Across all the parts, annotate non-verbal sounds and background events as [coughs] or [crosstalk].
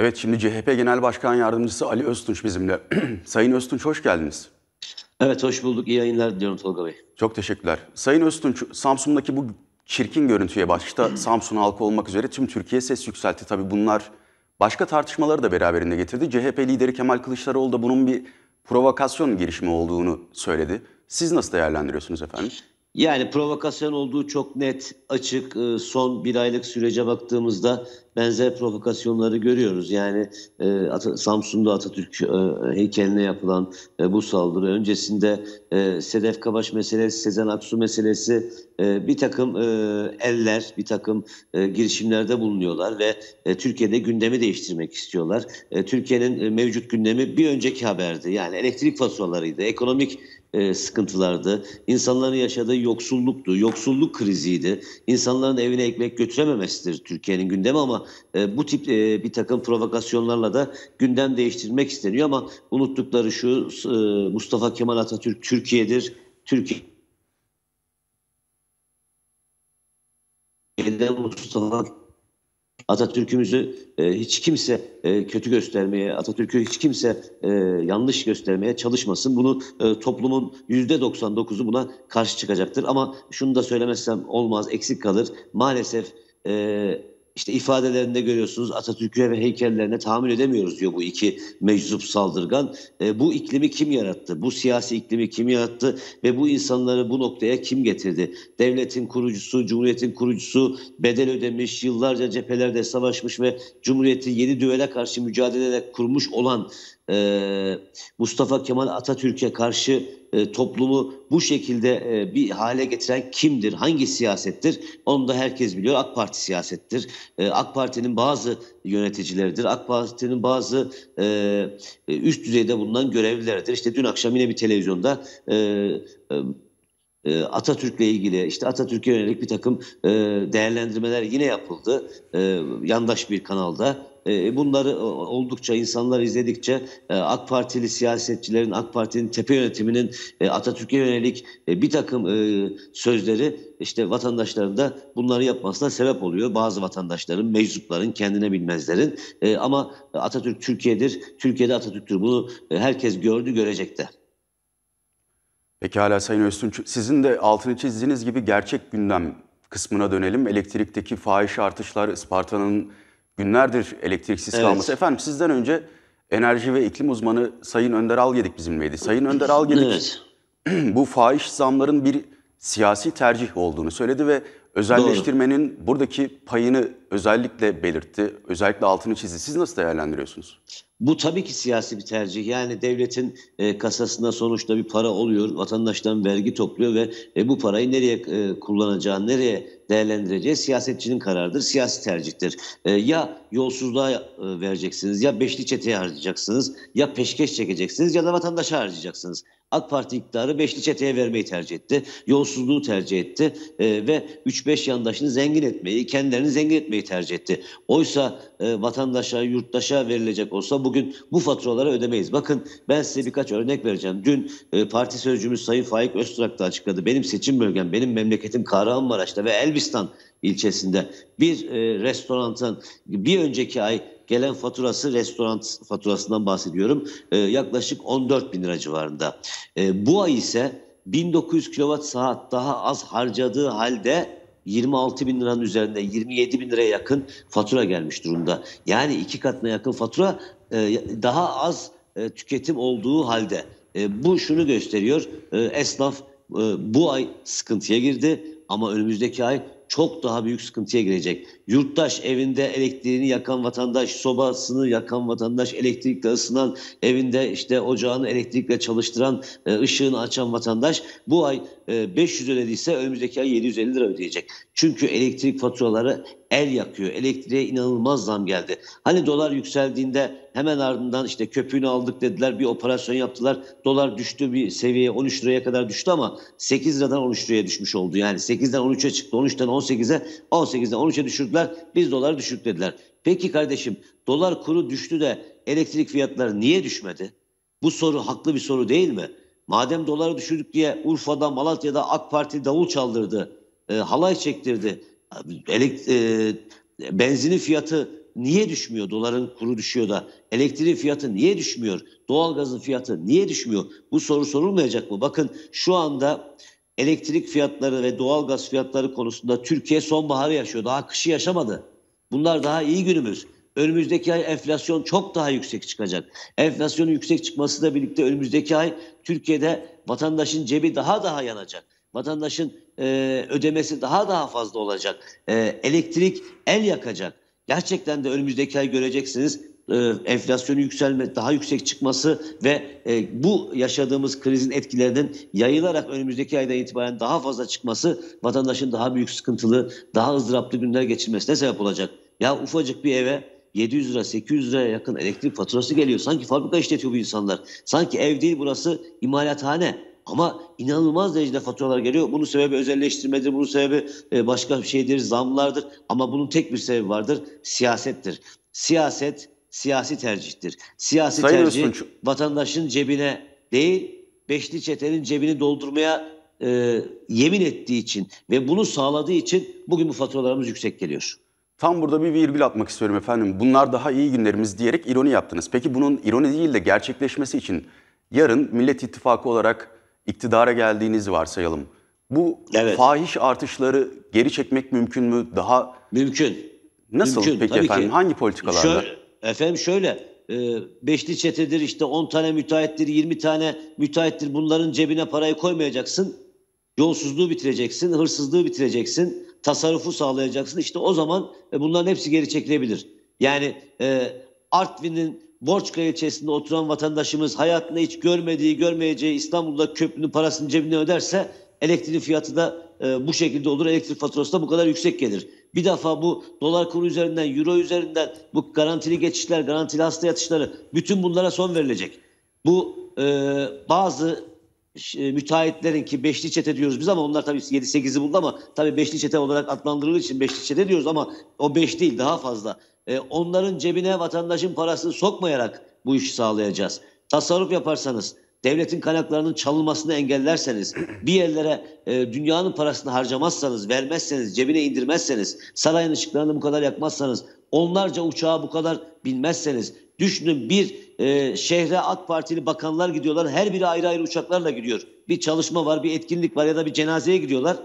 Evet şimdi CHP Genel Başkan Yardımcısı Ali Öztunç bizimle. [clears throat] Sayın Öztunç hoş geldiniz. Evet hoş bulduk. İyi yayınlar diliyorum Tolga Bey. Çok teşekkürler. Sayın Öztunç, Samsun'daki bu çirkin görüntüye başta [clears throat] Samsun halkı olmak üzere tüm Türkiye ses yükseltti. Tabii bunlar başka tartışmaları da beraberinde getirdi. CHP lideri Kemal Kılıçdaroğlu da bunun bir provokasyon girişimi olduğunu söyledi. Siz nasıl değerlendiriyorsunuz efendim? Yani provokasyon olduğu çok net, açık. E, son bir aylık sürece baktığımızda benzer provokasyonları görüyoruz. Yani e, Samsun'da Atatürk e, heykeline yapılan bu saldırı öncesinde Sedef Kabaş meselesi, Sezen Aksu meselesi bir takım eller, bir takım girişimlerde bulunuyorlar ve Türkiye'de gündemi değiştirmek istiyorlar. Türkiye'nin mevcut gündemi bir önceki haberdi. Yani elektrik faturalarıydı, ekonomik e, sıkıntılardı. İnsanların yaşadığı yoksulluktu, yoksulluk kriziydi. İnsanların evine ekmek götürememesidir Türkiye'nin gündemi ama e, bu tip e, bir takım provokasyonlarla da gündem değiştirmek isteniyor ama unuttukları şu e, Mustafa Kemal Atatürk Türkiye'dir. Türkiye Mustafa Atatürk'ümüzü e, hiç kimse e, kötü göstermeye, Atatürk'ü hiç kimse e, yanlış göstermeye çalışmasın. Bunu e, toplumun %99'u buna karşı çıkacaktır. Ama şunu da söylemezsem olmaz, eksik kalır. Maalesef e, işte ifadelerinde görüyorsunuz Atatürk'e ve heykellerine tahammül edemiyoruz diyor bu iki meczup saldırgan. E, bu iklimi kim yarattı? Bu siyasi iklimi kim yarattı? Ve bu insanları bu noktaya kim getirdi? Devletin kurucusu, cumhuriyetin kurucusu bedel ödemiş, yıllarca cephelerde savaşmış ve cumhuriyeti yeni düvele karşı mücadele kurmuş olan e, Mustafa Kemal Atatürk'e karşı e, toplumu bu şekilde e, bir hale getiren kimdir? Hangi siyasettir? Onu da herkes biliyor. AK Parti siyasettir. E, AK Parti'nin bazı yöneticileridir. AK Parti'nin bazı e, e, üst düzeyde bulunan görevlileridir. İşte dün akşam yine bir televizyonda e, e, e Atatürk'le ilgili işte Atatürk'e yönelik bir takım e, değerlendirmeler yine yapıldı yandaş bir kanalda. E, bunları e, oldukça insanlar izledikçe e, AK Partili siyasetçilerin, AK Parti'nin tepe yönetiminin Atatürk'e yönelik bir takım sözleri işte vatandaşların da bunları yapmasına sebep oluyor. Bazı vatandaşların, meczupların, kendine bilmezlerin. ama Atatürk Türkiye'dir, Türkiye'de Atatürk'tür. Bunu herkes gördü, görecek de. Pekala Sayın Öztunç, sizin de altını çizdiğiniz gibi gerçek gündem kısmına dönelim. Elektrikteki fahiş artışlar, Isparta'nın günlerdir elektriksiz evet. kalması. Efendim sizden önce enerji ve iklim uzmanı Sayın Önder Algedik bizimleydi. Sayın Önder Algedik evet. [clears throat] bu fahiş zamların bir siyasi tercih olduğunu söyledi ve özelleştirmenin Doğru. buradaki payını özellikle belirtti. Özellikle altını çizdi. Siz nasıl değerlendiriyorsunuz? Bu tabii ki siyasi bir tercih. Yani devletin e, kasasında sonuçta bir para oluyor. Vatandaştan vergi topluyor ve e, bu parayı nereye e, kullanacağı, nereye değerlendireceği siyasetçinin kararıdır, siyasi tercihtir. E, ya yolsuzluğa e, vereceksiniz, ya beşli çeteye harcayacaksınız, ya peşkeş çekeceksiniz ya da vatandaşa harcayacaksınız. AK Parti iktidarı beşli çeteye vermeyi tercih etti. Yolsuzluğu tercih etti e, ve 3-5 yandaşını zengin etmeyi, kendilerini zengin etmeyi tercih etti. Oysa e, vatandaşa, yurttaşa verilecek olsa bugün bu faturaları ödemeyiz. Bakın ben size birkaç örnek vereceğim. Dün e, parti sözcümüz Sayın Faik Öztürk da açıkladı. Benim seçim bölgem, benim memleketim Kahramanmaraş'ta ve Elbistan ilçesinde bir e, restorantan bir önceki ay Gelen faturası restoran faturasından bahsediyorum. E, yaklaşık 14 bin lira civarında. E, bu ay ise 1900 kilowatt saat daha az harcadığı halde 26 bin liranın üzerinde 27 bin liraya yakın fatura gelmiş durumda. Yani iki katına yakın fatura e, daha az e, tüketim olduğu halde. E, bu şunu gösteriyor esnaf bu ay sıkıntıya girdi ama önümüzdeki ay çok daha büyük sıkıntıya girecek. Yurttaş evinde elektriğini yakan vatandaş, sobasını yakan vatandaş, elektrikle ısınan, evinde işte ocağını elektrikle çalıştıran, e, ışığını açan vatandaş bu ay 500 e, ödediyse önümüzdeki ay 750 lira ödeyecek. Çünkü elektrik faturaları el yakıyor. Elektriğe inanılmaz zam geldi. Hani dolar yükseldiğinde hemen ardından işte köpüğünü aldık dediler. Bir operasyon yaptılar. Dolar düştü bir seviyeye 13 liraya kadar düştü ama 8 liradan 13 liraya düşmüş oldu. Yani 8'den 13'e çıktı. 13'ten 18'e 18'den 13'e düşürdüler. Biz dolar düşük dediler. Peki kardeşim dolar kuru düştü de elektrik fiyatları niye düşmedi? Bu soru haklı bir soru değil mi? Madem doları düşürdük diye Urfa'da, Malatya'da AK Parti davul çaldırdı, e, halay çektirdi. E, benzinin fiyatı niye düşmüyor? Doların kuru düşüyor da elektriğin fiyatı niye düşmüyor? Doğalgazın fiyatı niye düşmüyor? Bu soru sorulmayacak mı? Bakın şu anda elektrik fiyatları ve doğalgaz fiyatları konusunda Türkiye sonbaharı yaşıyor. Daha kışı yaşamadı. Bunlar daha iyi günümüz. Önümüzdeki ay enflasyon çok daha yüksek çıkacak. Enflasyonun yüksek çıkmasıyla birlikte önümüzdeki ay Türkiye'de vatandaşın cebi daha daha yanacak. Vatandaşın e, ödemesi daha daha fazla olacak. E, elektrik el yakacak. Gerçekten de önümüzdeki ay göreceksiniz e, enflasyonun yükselme, daha yüksek çıkması ve e, bu yaşadığımız krizin etkilerinin yayılarak önümüzdeki aydan itibaren daha fazla çıkması vatandaşın daha büyük sıkıntılı, daha ızdıraplı günler geçirmesine sebep olacak. Ya ufacık bir eve 700 lira 800 liraya yakın elektrik faturası geliyor. Sanki fabrika işletiyor bu insanlar. Sanki ev değil burası imalathane. Ama inanılmaz derecede faturalar geliyor. Bunun sebebi özelleştirmedir, bunun sebebi e, başka bir şeydir, zamlardır. Ama bunun tek bir sebebi vardır, siyasettir. Siyaset, siyasi tercihtir. Siyasi Sayın tercih Öztunç. vatandaşın cebine değil, beşli çetenin cebini doldurmaya e, yemin ettiği için ve bunu sağladığı için bugün bu faturalarımız yüksek geliyor. Tam burada bir virgül atmak istiyorum efendim. Bunlar daha iyi günlerimiz diyerek ironi yaptınız. Peki bunun ironi değil de gerçekleşmesi için yarın Millet İttifakı olarak iktidara geldiğinizi varsayalım. Bu evet. fahiş artışları geri çekmek mümkün mü? Daha mümkün. Nasıl mümkün, peki efendim? Ki. Hangi politikalarda? Şöyle, efendim şöyle e, beşli çetedir işte 10 tane müteahhittir 20 tane müteahhittir bunların cebine parayı koymayacaksın. Yolsuzluğu bitireceksin, hırsızlığı bitireceksin, tasarrufu sağlayacaksın. İşte o zaman e, bunların hepsi geri çekilebilir. Yani e, Artvin'in Borçka ilçesinde oturan vatandaşımız hayatında hiç görmediği, görmeyeceği İstanbul'da köprünün parasını cebine öderse elektriğin fiyatı da e, bu şekilde olur. Elektrik faturası da bu kadar yüksek gelir. Bir defa bu dolar kuru üzerinden, euro üzerinden bu garantili geçişler, garantili hasta yatışları bütün bunlara son verilecek. Bu e, bazı e, müteahhitlerin ki beşli çete diyoruz biz ama onlar tabii 7-8'i buldu ama tabii beşli çete olarak adlandırıldığı için beşli çete diyoruz ama o beş değil daha fazla e, onların cebine vatandaşın parasını sokmayarak bu işi sağlayacağız. Tasarruf yaparsanız, devletin kaynaklarının çalınmasını engellerseniz, bir yerlere e, dünyanın parasını harcamazsanız, vermezseniz, cebine indirmezseniz, sarayın ışıklarını bu kadar yakmazsanız, onlarca uçağa bu kadar binmezseniz, düşünün bir e, şehre AK Partili bakanlar gidiyorlar, her biri ayrı ayrı uçaklarla gidiyor. Bir çalışma var, bir etkinlik var ya da bir cenazeye gidiyorlar.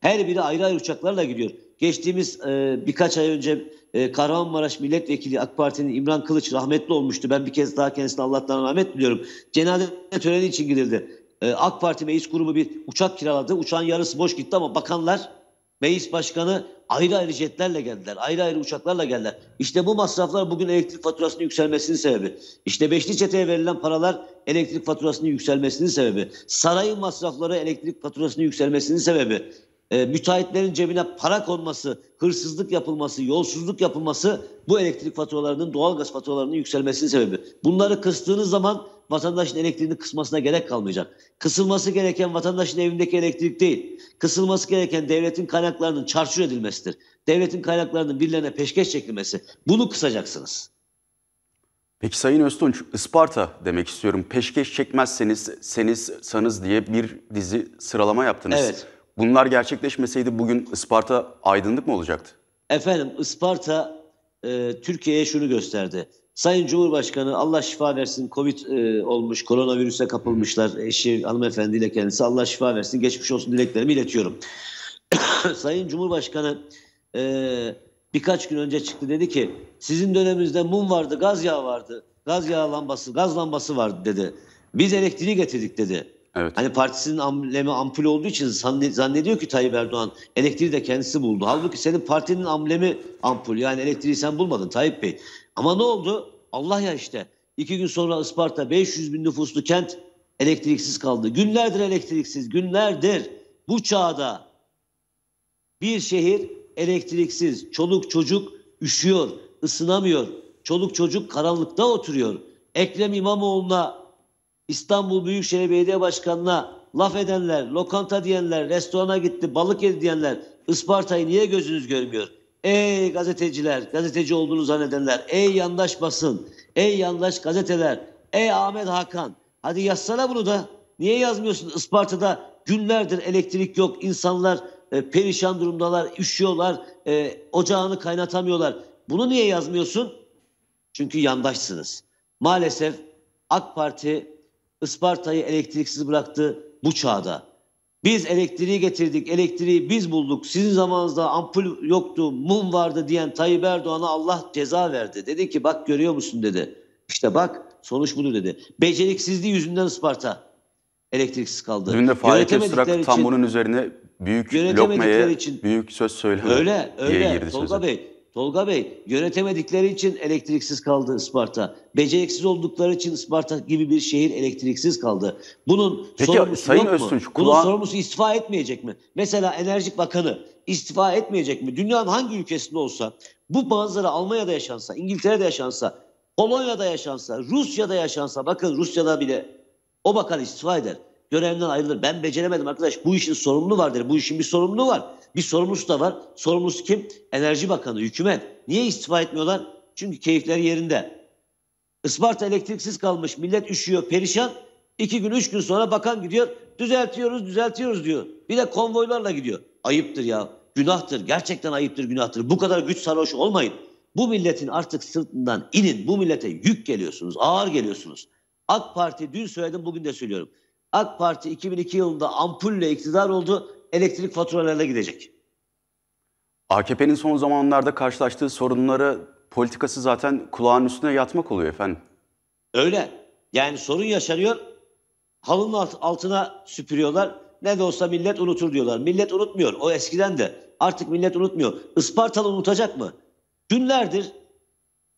Her biri ayrı ayrı uçaklarla gidiyor geçtiğimiz e, birkaç ay önce e, Kahramanmaraş Milletvekili AK Parti'nin İmran Kılıç rahmetli olmuştu. Ben bir kez daha kendisine Allah'tan rahmet diliyorum. Cenaze töreni için gidildi. E, AK Parti meclis kurumu bir uçak kiraladı. Uçağın yarısı boş gitti ama bakanlar meclis başkanı ayrı ayrı jetlerle geldiler. Ayrı ayrı uçaklarla geldiler. İşte bu masraflar bugün elektrik faturasının yükselmesinin sebebi. İşte Beşli Çete'ye verilen paralar elektrik faturasının yükselmesinin sebebi. Sarayın masrafları elektrik faturasının yükselmesinin sebebi e, müteahhitlerin cebine para konması, hırsızlık yapılması, yolsuzluk yapılması bu elektrik faturalarının, doğalgaz faturalarının yükselmesinin sebebi. Bunları kıstığınız zaman vatandaşın elektriğini kısmasına gerek kalmayacak. Kısılması gereken vatandaşın evindeki elektrik değil. Kısılması gereken devletin kaynaklarının çarçur edilmesidir. Devletin kaynaklarının birilerine peşkeş çekilmesi. Bunu kısacaksınız. Peki Sayın Öztunç, Isparta demek istiyorum. Peşkeş çekmezseniz, seniz, sanız diye bir dizi sıralama yaptınız. Evet bunlar gerçekleşmeseydi bugün Isparta aydınlık mı olacaktı? Efendim Isparta e, Türkiye'ye şunu gösterdi. Sayın Cumhurbaşkanı Allah şifa versin Covid e, olmuş koronavirüse kapılmışlar eşi hanımefendiyle kendisi Allah şifa versin geçmiş olsun dileklerimi iletiyorum. [coughs] Sayın Cumhurbaşkanı e, birkaç gün önce çıktı dedi ki sizin döneminizde mum vardı gaz yağı vardı gaz yağı lambası gaz lambası vardı dedi. Biz elektriği getirdik dedi. Evet. Hani partisinin amblemi ampul olduğu için zannediyor ki Tayyip Erdoğan elektriği de kendisi buldu. Halbuki senin partinin amblemi ampul yani elektriği sen bulmadın Tayyip Bey. Ama ne oldu? Allah ya işte. İki gün sonra Isparta 500 bin nüfuslu kent elektriksiz kaldı. Günlerdir elektriksiz, günlerdir. Bu çağda bir şehir elektriksiz. Çoluk çocuk üşüyor, ısınamıyor. Çoluk çocuk karanlıkta oturuyor. Ekrem İmamoğlu'na İstanbul Büyükşehir Belediye Başkanı'na laf edenler, lokanta diyenler, restorana gitti, balık yedi diyenler Isparta'yı niye gözünüz görmüyor? Ey gazeteciler, gazeteci olduğunu zannedenler, ey yandaş basın, ey yandaş gazeteler, ey Ahmet Hakan. Hadi yazsana bunu da. Niye yazmıyorsun Isparta'da günlerdir elektrik yok, insanlar e, perişan durumdalar, üşüyorlar, e, ocağını kaynatamıyorlar. Bunu niye yazmıyorsun? Çünkü yandaşsınız. Maalesef AK Parti Isparta'yı elektriksiz bıraktı bu çağda. Biz elektriği getirdik, elektriği biz bulduk. Sizin zamanınızda ampul yoktu, mum vardı diyen Tayyip Erdoğan'a Allah ceza verdi. Dedi ki bak görüyor musun dedi. İşte bak sonuç budur dedi. Beceriksizliği yüzünden Isparta elektriksiz kaldı. Dün de Faik Öztrak tam bunun üzerine büyük lokmaya için, büyük söz söyleme öyle, öyle, Tolga Bey Tolga Bey yönetemedikleri için elektriksiz kaldı Isparta. Beceriksiz oldukları için Isparta gibi bir şehir elektriksiz kaldı. Bunun Peki, sorumlusu Sayın yok Öztunç, mu? Kulağın... Bunun sorumlusu istifa etmeyecek mi? Mesela Enerjik Bakanı istifa etmeyecek mi? Dünyanın hangi ülkesinde olsa bu manzara Almanya'da yaşansa, İngiltere'de yaşansa, Polonya'da yaşansa, Rusya'da yaşansa bakın Rusya'da bile o bakan istifa eder görevden ayrılır. Ben beceremedim arkadaş. Bu işin sorumlu var der. Bu işin bir sorumlu var. Bir sorumlusu da var. Sorumlusu kim? Enerji Bakanı, hükümet. Niye istifa etmiyorlar? Çünkü keyifleri yerinde. Isparta elektriksiz kalmış. Millet üşüyor, perişan. İki gün, üç gün sonra bakan gidiyor. Düzeltiyoruz, düzeltiyoruz diyor. Bir de konvoylarla gidiyor. Ayıptır ya. Günahtır. Gerçekten ayıptır, günahtır. Bu kadar güç sarhoş olmayın. Bu milletin artık sırtından inin. Bu millete yük geliyorsunuz. Ağır geliyorsunuz. AK Parti dün söyledim bugün de söylüyorum. AK Parti 2002 yılında ampulle iktidar oldu. Elektrik faturalarına gidecek. AKP'nin son zamanlarda karşılaştığı sorunları politikası zaten kulağın üstüne yatmak oluyor efendim. Öyle. Yani sorun yaşanıyor. Halının altına süpürüyorlar. Ne de olsa millet unutur diyorlar. Millet unutmuyor. O eskiden de. Artık millet unutmuyor. Ispartalı unutacak mı? Günlerdir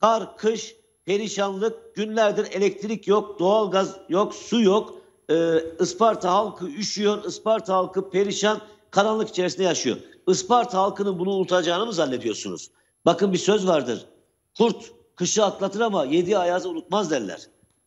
kar, kış, perişanlık, günlerdir elektrik yok, doğalgaz yok, su yok e, Isparta halkı üşüyor, Isparta halkı perişan, karanlık içerisinde yaşıyor. Isparta halkının bunu unutacağını mı zannediyorsunuz? Bakın bir söz vardır. Kurt kışı atlatır ama yedi ayazı unutmaz derler.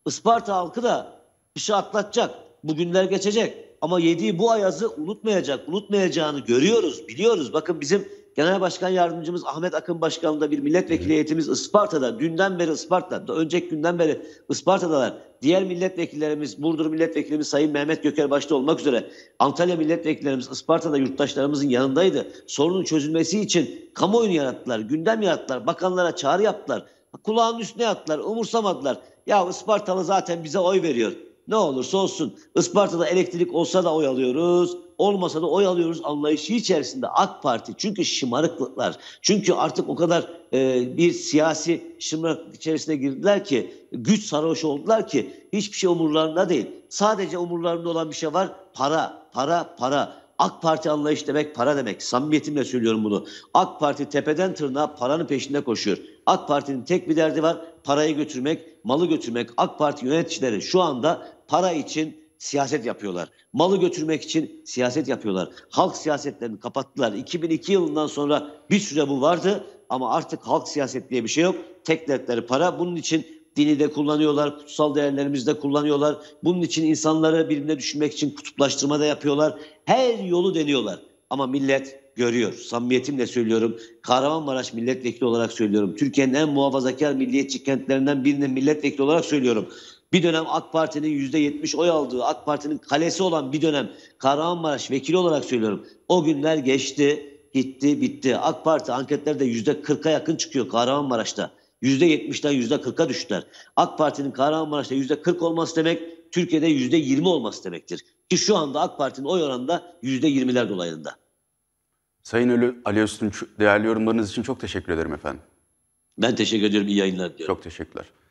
Isparta halkı da kışı atlatacak. Bugünler geçecek. Ama yediği bu ayazı unutmayacak. Unutmayacağını görüyoruz, biliyoruz. Bakın bizim Genel Başkan Yardımcımız Ahmet Akın başkanında bir milletvekili heyetimiz Isparta'da. Dünden beri Isparta, önceki günden beri Isparta'dalar. Diğer milletvekillerimiz, Burdur milletvekilimiz Sayın Mehmet Göker başta olmak üzere Antalya milletvekillerimiz Isparta'da yurttaşlarımızın yanındaydı. Sorunun çözülmesi için kamuoyunu yarattılar, gündem yarattılar, bakanlara çağrı yaptılar. Kulağının üstüne attılar, umursamadılar. Ya Ispartalı zaten bize oy veriyor. Ne olursa olsun Isparta'da elektrik olsa da oy alıyoruz olmasa da oy alıyoruz anlayışı içerisinde AK Parti çünkü şımarıklıklar çünkü artık o kadar e, bir siyasi şımarıklık içerisine girdiler ki güç sarhoş oldular ki hiçbir şey umurlarında değil. Sadece umurlarında olan bir şey var para para para. AK Parti anlayış demek para demek. Samimiyetimle söylüyorum bunu. AK Parti tepeden tırnağa paranın peşinde koşuyor. AK Parti'nin tek bir derdi var. Parayı götürmek, malı götürmek. AK Parti yöneticileri şu anda para için siyaset yapıyorlar. Malı götürmek için siyaset yapıyorlar. Halk siyasetlerini kapattılar. 2002 yılından sonra bir süre bu vardı ama artık halk siyaset diye bir şey yok. Tek dertleri para. Bunun için dini de kullanıyorlar, kutsal değerlerimizi de kullanıyorlar. Bunun için insanları birbirine düşünmek için kutuplaştırma da yapıyorlar. Her yolu deniyorlar. Ama millet görüyor. Samimiyetimle söylüyorum. Kahramanmaraş milletvekili olarak söylüyorum. Türkiye'nin en muhafazakar milliyetçi kentlerinden birinin milletvekili olarak söylüyorum. Bir dönem AK Parti'nin %70 oy aldığı, AK Parti'nin kalesi olan bir dönem Kahramanmaraş vekili olarak söylüyorum. O günler geçti, gitti, bitti. AK Parti anketlerde %40'a yakın çıkıyor Kahramanmaraş'ta. %70'den %40'a düştüler. AK Parti'nin Kahramanmaraş'ta %40 olması demek Türkiye'de %20 olması demektir. Ki şu anda AK Parti'nin oy oranı da %20'ler dolayında. Sayın Ölü Ali Öztürk değerli yorumlarınız için çok teşekkür ederim efendim. Ben teşekkür ediyorum. İyi yayınlar diliyorum. Çok teşekkürler.